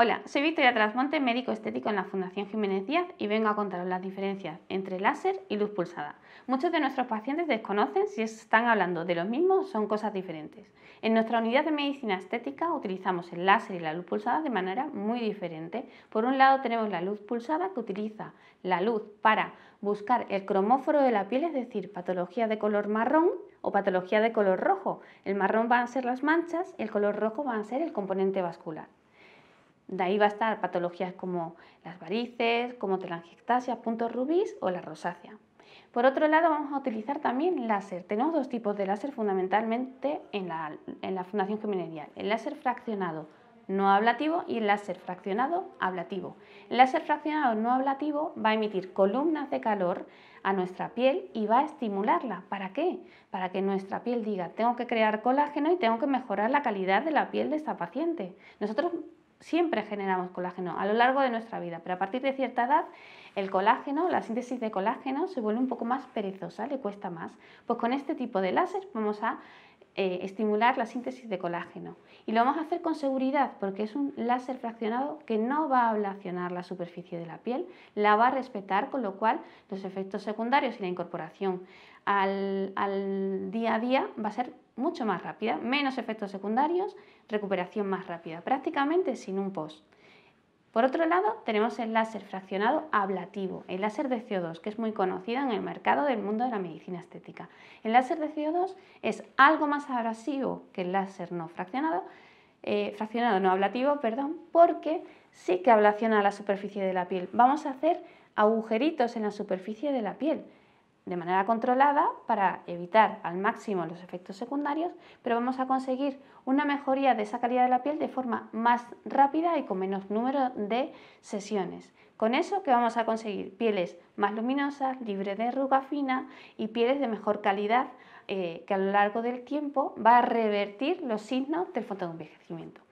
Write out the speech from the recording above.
Hola, soy Victoria Trasmonte, médico estético en la Fundación Jiménez Díaz y vengo a contaros las diferencias entre láser y luz pulsada. Muchos de nuestros pacientes desconocen si están hablando de los mismos o son cosas diferentes. En nuestra unidad de medicina estética utilizamos el láser y la luz pulsada de manera muy diferente. Por un lado tenemos la luz pulsada que utiliza la luz para buscar el cromóforo de la piel, es decir, patología de color marrón o patología de color rojo. El marrón van a ser las manchas, y el color rojo va a ser el componente vascular. De ahí va a estar patologías como las varices, como telangiectasia, puntos rubis o la rosácea. Por otro lado, vamos a utilizar también láser. Tenemos dos tipos de láser fundamentalmente en la, Fundación Geminerial. El láser fraccionado no ablativo y el láser fraccionado ablativo. El láser fraccionado no ablativo va a emitir columnas de calor a nuestra piel y va a estimularla. ¿Para qué? Para que nuestra piel diga, tengo que crear colágeno y tengo que mejorar la calidad de la piel de esta paciente. Nosotros siempre generamos colágeno a lo largo de nuestra vida, pero a partir de cierta edad el colágeno, la síntesis de colágeno se vuelve un poco más perezosa, le cuesta más. Pues con este tipo de láser vamos a eh, estimular la síntesis de colágeno. Y lo vamos a hacer con seguridad porque es un láser fraccionado que no va a ablacionar la superficie de la piel, la va a respetar, con lo cual los efectos secundarios y la incorporación al día a día va a ser mucho más rápida, menos efectos secundarios, recuperación más rápida, prácticamente sin un post. Por otro lado, tenemos el láser fraccionado ablativo, el láser de CO2, que es muy conocido en el mercado del mundo de la medicina estética. El láser de CO2 es algo más abrasivo que el láser no fraccionado, eh, fraccionado no ablativo, perdón, porque sí que ablaciona la superficie de la piel. Vamos a hacer agujeritos en la superficie de la piel de manera controlada para evitar al máximo los efectos secundarios, pero vamos a conseguir una mejoría de esa calidad de la piel de forma más rápida y con menos número de sesiones. Con eso que vamos a conseguir pieles más luminosas, libres de arruga fina y pieles de mejor calidad eh, que a lo largo del tiempo va a revertir los signos del de envejecimiento.